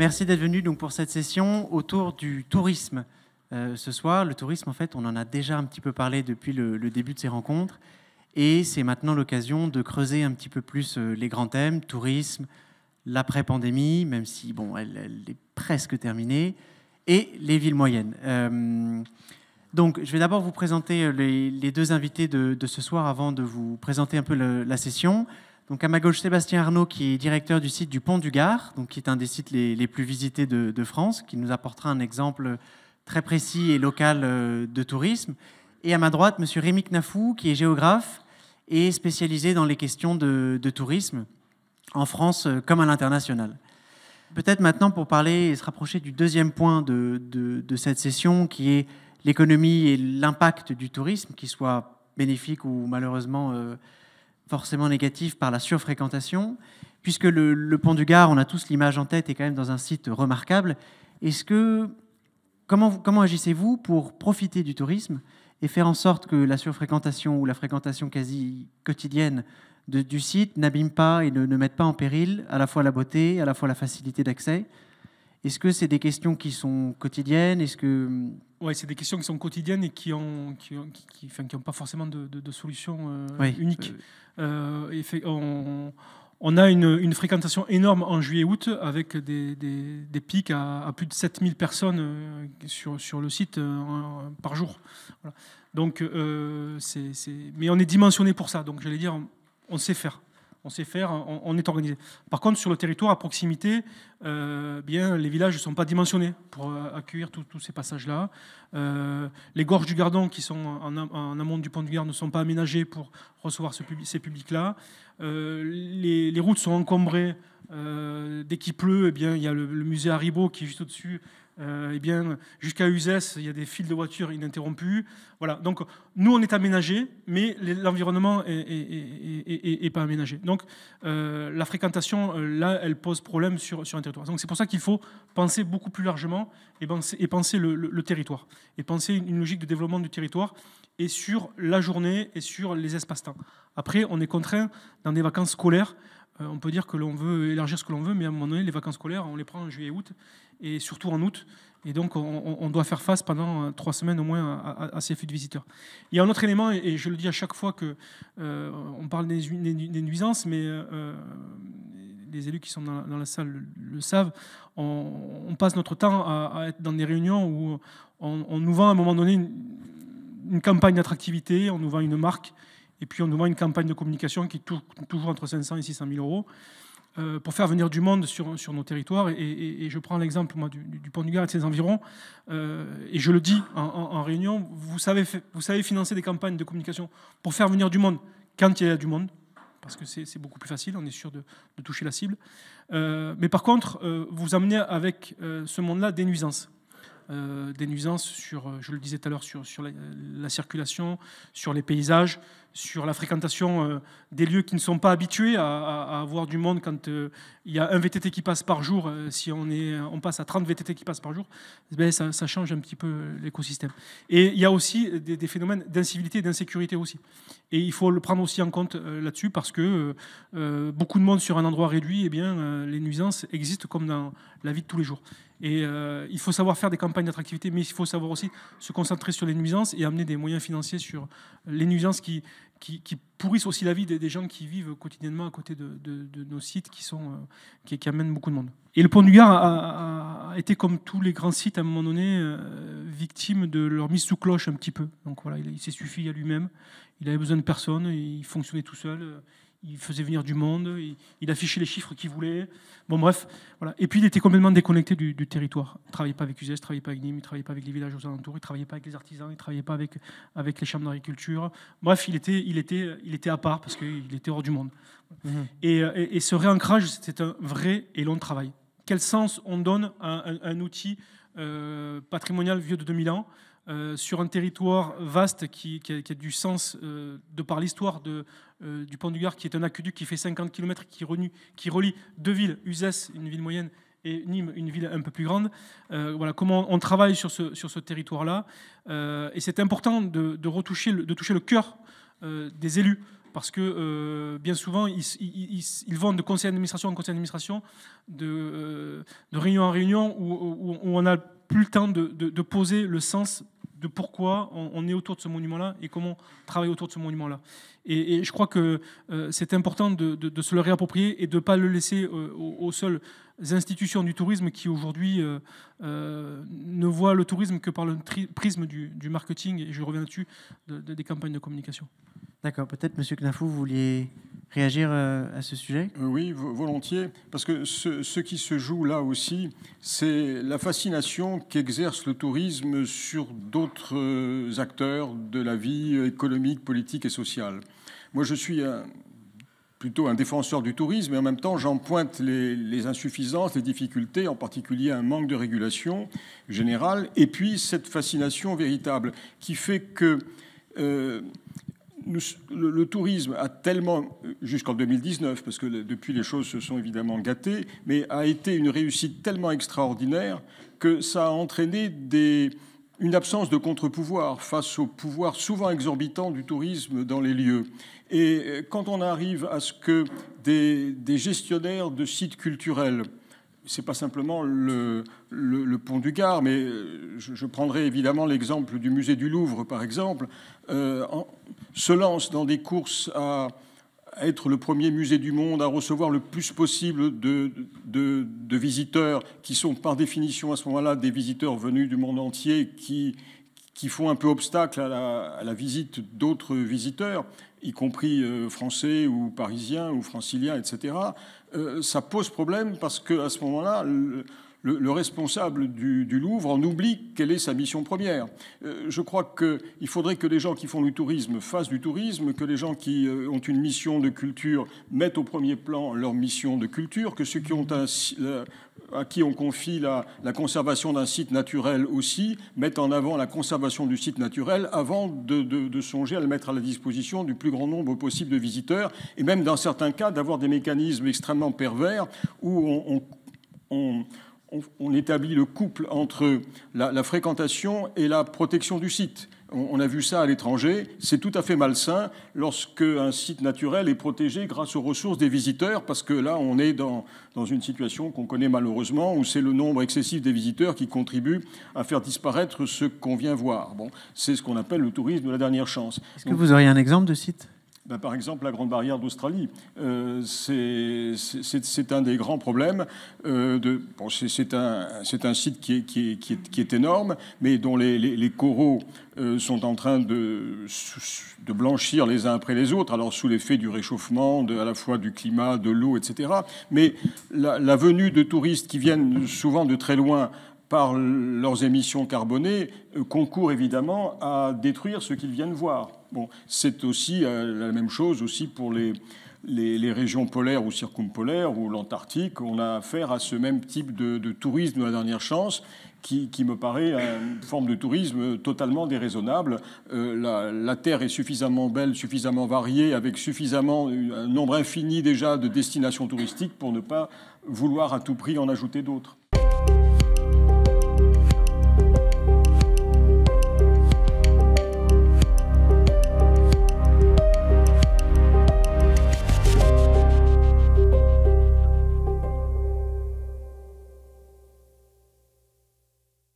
Merci d'être venu donc pour cette session autour du tourisme. Euh, ce soir, le tourisme, en fait, on en a déjà un petit peu parlé depuis le, début de ces rencontres, et c'est maintenant l'occasion de creuser un petit peu plus euh, les grands thèmes tourisme, l'après-pandémie, même si bon, elle, est presque terminée, et les villes moyennes. Euh, donc, je vais d'abord vous présenter les, deux invités de, ce soir avant de vous présenter un peu la session. Donc à ma gauche, Sébastien Arnaud, qui est directeur du site du Pont du Gard, donc qui est un des sites les, plus visités de, France, qui nous apportera un exemple très précis et local euh, de tourisme. Et à ma droite, M. Rémi Knafou, qui est géographe et spécialisé dans les questions de, tourisme en France euh, comme à l'international. Peut-être maintenant pour parler et se rapprocher du deuxième point de, cette session, qui est l'économie et l'impact du tourisme, qu'il soit bénéfique ou malheureusement euh, forcément négatif par la surfréquentation, puisque le, pont du Gard, on a tous l'image en tête, est quand même dans un site remarquable. Est-ce que comment, comment agissez-vous pour profiter du tourisme et faire en sorte que la surfréquentation ou la fréquentation quasi quotidienne du site n'abîme pas et ne, ne mette pas en péril à la fois la beauté, à la fois la facilité d'accès est-ce que c'est des questions qui sont quotidiennes Est-ce que hmm, Ouais, c'est des questions qui sont quotidiennes et qui n'ont ont, qui, ont pas forcément de, de, solution euh, unique. Euh, et on, on, a une, une, fréquentation énorme en juillet-août avec des, des, pics à, plus de 7000 personnes euh, sur, sur le site par jour. Donc, c'est, Mais on est dimensionné pour ça. Donc, j'allais dire, on, on sait faire on sait faire, on, est organisé. Par contre, sur le territoire, à proximité, euh, bien, les villages ne sont pas dimensionnés pour euh, accueillir tous ces passages-là. Euh, les gorges du Gardon, qui sont en, amont du pont du Gard, ne sont pas aménagées pour recevoir ce ces publics-là. les, routes sont encombrées. dès qu'il pleut, eh bien, il y a le, musée musée Haribo qui est juste au-dessus. Et eh bien, jusqu'à Uzès, il y a des files de voitures ininterrompues. Voilà. Donc, nous, on est aménagé, mais l'environnement n'est pas aménagé. Donc, la fréquentation, là, elle pose problème sur, sur donc c'est pour ça qu'il faut penser beaucoup plus largement et penser, le, territoire, et penser une, logique de développement du territoire et sur la journée et sur les espaces-temps. Après, on est contraint dans des vacances scolaires. Euh, on peut dire que l'on veut élargir ce que l'on veut, mais à un moment donné, les vacances scolaires, on les prend en juillet, août, et surtout en août. Et donc, on, doit faire face pendant euh, trois semaines au moins à, ces flux de visiteurs. Il y a un autre élément, et je le dis à chaque fois que euh, on parle des, nuisances, mais les élus qui sont dans, la salle le, savent, on, passe notre temps à, être dans des réunions où on, nous vend à un moment donné une, campagne d'attractivité, on nous vend une marque, et puis on nous vend une campagne de communication qui est toujours entre 500 et 600 000 euros euh, pour faire venir du monde sur, nos territoires. Et, je prends l'exemple du, Pont du Gard et de ses environs, euh, et je le dis en, réunion, vous savez, vous savez financer des campagnes de communication pour faire venir du monde quand il y a du monde parce que c'est beaucoup plus facile, on est sûr de, toucher la cible. Euh, mais par contre, euh, vous amenez avec euh, ce monde-là des nuisances. des nuisances sur, je le disais tout à l'heure, sur, la, circulation, sur les paysages, sur la fréquentation euh, des lieux qui ne sont pas habitués à, à, avoir du monde quand euh, il y a un VTT qui passe par jour. Euh, si on, est, on passe à 30 VTT qui passent par jour, ben ça, change un petit peu l'écosystème. Et il y a aussi des, phénomènes d'incivilité et d'insécurité aussi. Et il faut le prendre aussi en compte là-dessus parce que beaucoup de monde sur un endroit réduit, et eh bien, les nuisances existent comme dans la vie de tous les jours. Et il faut savoir faire des campagnes d'attractivité, mais il faut savoir aussi se concentrer sur les nuisances et amener des moyens financiers sur les nuisances qui, qui, pourrissent aussi la vie des, gens qui vivent quotidiennement à côté de, nos sites euh, qui, amènent beaucoup de monde. Et le pont du Gard a, été, comme tous les grands sites à un moment donné, euh, victime de leur mise sous cloche un petit peu. Donc voilà, il, s'est suffi à lui-même, il avait besoin de personne, il fonctionnait tout seul. Euh, il faisait venir du monde, il, affichait les chiffres qu'il voulait. Bon, bref, voilà. Et puis, il était complètement déconnecté du, territoire. Il ne travaillait pas avec Uzès, il ne travaillait pas avec Nîmes, il ne travaillait pas avec les villages aux alentours, il ne travaillait pas avec les artisans, il ne travaillait pas avec, avec les chambres d'agriculture. Bref, il était, il, était, il était à part parce qu'il était hors du monde. Mmh. Et, ce réancrage, c'était un vrai et long travail. Quel sens on donne à un outil euh, patrimonial vieux de 2000 ans, euh, sur un territoire vaste qui, a, du sens euh, de par l'histoire du pont du Gard, qui est un aqueduc qui fait 50 km, qui, qui relie deux villes, Uzès, une ville moyenne, et Nîmes, une ville un peu plus grande. voilà comment on travaille sur ce, sur ce territoire-là. et c'est important de, retoucher, de toucher le cœur des élus parce que euh, bien souvent, ils, ils, vont de conseil d'administration en conseil d'administration, euh, de, réunion en réunion, où, on n'a plus le temps de, poser le sens de pourquoi on, est autour de ce monument-là et comment travailler autour de ce monument-là. Et, je crois que euh, c'est important de, se le réapproprier et de ne pas le laisser aux, seules institutions du tourisme qui aujourd'hui ne voient le tourisme que par le prisme du, du marketing, et je reviens là-dessus, des campagnes de communication. D'accord, peut-être, Monsieur Knafou, vous vouliez réagir euh, à ce sujet euh, Oui, volontiers, parce que ce, qui se joue là aussi, c'est la fascination qu'exerce le tourisme sur d'autres euh, acteurs de la vie économique, politique et sociale. Moi, je suis plutôt un défenseur du tourisme, mais en même temps, j'en pointe les, insuffisances, les difficultés, en particulier un manque de régulation générale, et puis cette fascination véritable qui fait que le, tourisme a tellement, jusqu'en 2019, parce que depuis les choses se sont évidemment gâtées, mais a été une réussite tellement extraordinaire que ça a entraîné une absence de contre-pouvoir face au pouvoir souvent exorbitant du tourisme dans les lieux. Et euh, quand on arrive à ce que des gestionnaires de sites culturels n'est pas simplement le, pont du Gard, mais euh, je, prendrai évidemment l'exemple du musée du Louvre, par exemple, euh, se lance dans des courses à, être le premier musée du monde, à recevoir le plus possible de, visiteurs qui sont par définition à ce moment-là des visiteurs venus du monde entier qui, qui font un peu obstacle à la, à la visite d'autres visiteurs, y compris euh, français ou parisiens ou franciliens, etc. Euh, ça pose problème parce qu'à ce moment-là, le, responsable du, Louvre en oublie quelle est sa mission première. Euh, je crois qu'il faudrait que les gens qui font du tourisme fassent du tourisme, que les gens qui euh, ont une mission de culture mettent au premier plan leur mission de culture, que ceux qui ont à qui on confie la, conservation d'un site naturel aussi, mettent en avant la conservation du site naturel avant de, songer à le mettre à la disposition du plus grand nombre possible de visiteurs, et même dans certains cas d'avoir des mécanismes extrêmement pervers où on on, établit le couple entre la, fréquentation et la protection du site. On, a vu ça à l'étranger. C'est tout à fait malsain lorsque un site naturel est protégé grâce aux ressources des visiteurs, parce que là, on est dans, dans une situation qu'on connaît malheureusement, où c'est le nombre excessif des visiteurs qui contribue à faire disparaître ce qu'on vient voir. Bon, c'est ce qu'on appelle le tourisme de la dernière chance. Est-ce que vous auriez un exemple de site ben, par exemple la Grande Barrière d'Australie. Euh, c'est un des grands problèmes. Euh, c'est un, site qui est, énorme, mais dont les, coraux euh, sont en train de, blanchir les uns après les autres, alors sous l'effet du réchauffement, à la fois du climat, de l'eau, etc. Mais la, venue de touristes qui viennent souvent de très loin par leurs émissions carbonées, euh, concourent évidemment à détruire ce qu'ils viennent voir. Bon, c'est aussi euh, la même chose aussi pour les, les, régions polaires ou circumpolaires ou l'Antarctique, on a affaire à ce même type de, de tourisme de la dernière chance qui, qui, me paraît une forme de tourisme totalement déraisonnable. Euh, la, la, Terre est suffisamment belle, suffisamment variée, avec suffisamment un nombre infini déjà de destinations touristiques pour ne pas vouloir à tout prix en ajouter d'autres.